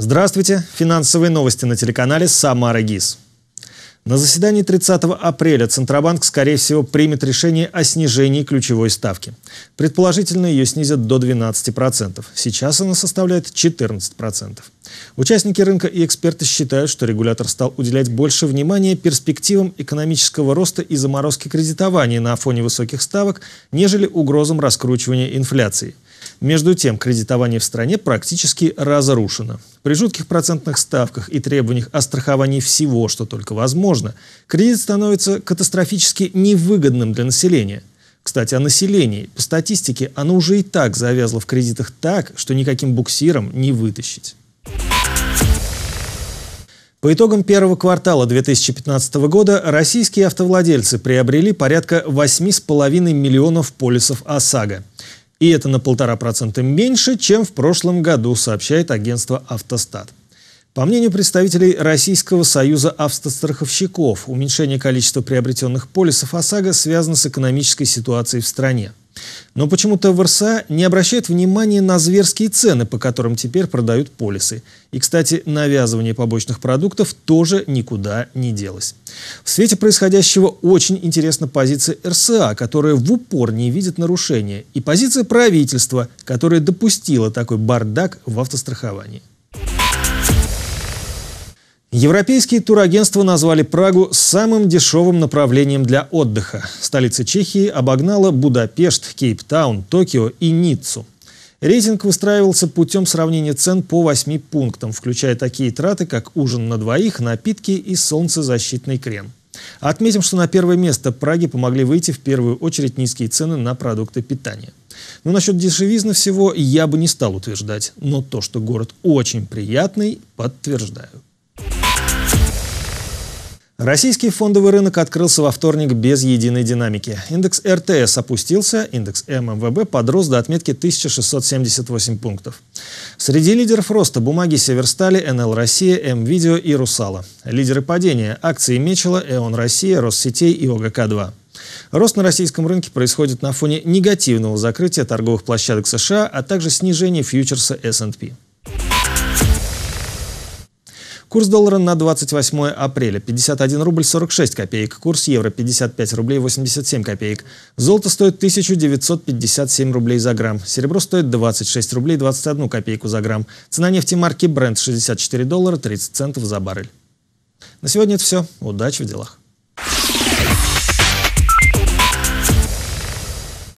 Здравствуйте. Финансовые новости на телеканале «Самара ГИС». На заседании 30 апреля Центробанк, скорее всего, примет решение о снижении ключевой ставки. Предположительно, ее снизят до 12%. Сейчас она составляет 14%. Участники рынка и эксперты считают, что регулятор стал уделять больше внимания перспективам экономического роста и заморозки кредитования на фоне высоких ставок, нежели угрозам раскручивания инфляции. Между тем, кредитование в стране практически разрушено. При жутких процентных ставках и требованиях о страховании всего, что только возможно, кредит становится катастрофически невыгодным для населения. Кстати, о населении. По статистике, оно уже и так завязло в кредитах так, что никаким буксиром не вытащить. По итогам первого квартала 2015 года российские автовладельцы приобрели порядка 8,5 миллионов полисов ОСАГО – и это на полтора процента меньше, чем в прошлом году, сообщает агентство «Автостат». По мнению представителей Российского союза автостраховщиков, уменьшение количества приобретенных полисов ОСАГО связано с экономической ситуацией в стране. Но почему-то ВРСА не обращает внимания на зверские цены, по которым теперь продают полисы. И, кстати, навязывание побочных продуктов тоже никуда не делось. В свете происходящего очень интересна позиция РСА, которая в упор не видит нарушения, и позиция правительства, которое допустило такой бардак в автостраховании. Европейские турагентства назвали Прагу самым дешевым направлением для отдыха. Столица Чехии обогнала Будапешт, Кейптаун, Токио и Ниццу. Рейтинг выстраивался путем сравнения цен по восьми пунктам, включая такие траты, как ужин на двоих, напитки и солнцезащитный крем. Отметим, что на первое место Праге помогли выйти в первую очередь низкие цены на продукты питания. Но ну, насчет дешевизны всего я бы не стал утверждать, но то, что город очень приятный, подтверждаю. Российский фондовый рынок открылся во вторник без единой динамики. Индекс РТС опустился, индекс ММВБ эм эм подрос до отметки 1678 пунктов. Среди лидеров роста бумаги Северстали, НЛ Россия, МВидео и Русала. Лидеры падения – акции Мечела, ЭОН Россия, Россетей и ОГК-2. Рост на российском рынке происходит на фоне негативного закрытия торговых площадок США, а также снижения фьючерса S&P. Курс доллара на 28 апреля 51 рубль 46 копеек. Курс евро 55 рублей 87 копеек. Золото стоит 1957 рублей за грамм. Серебро стоит 26 рублей 21 копейку за грамм. Цена нефти марки Brent 64 доллара 30 центов за баррель. На сегодня это все. Удачи в делах.